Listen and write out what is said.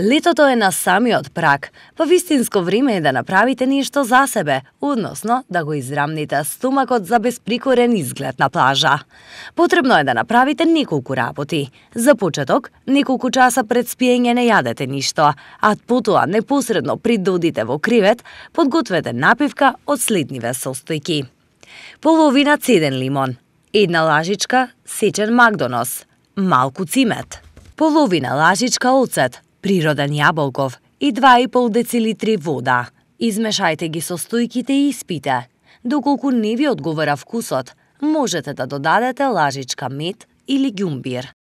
Летото е на самиот прак. Во вистинско време е да направите нешто за себе, односно да го израмните стомакот за безприкорен изглед на плажа. Потребно е да направите неколку работи. За почеток, неколку часа пред спиење не јадете ништо, а потоа непосредно при додите во кревет, подгответе напивка од следниве состојки. Половина цеден лимон, една лажичка сечен макдонос, малку цимет, половина лажичка оцет, природен јаболков и 2,5 децилитри вода. Измешајте ги со стојките и испите. Доколку не ви одговара вкусот, можете да додадете лажичка мед или ѓумбир.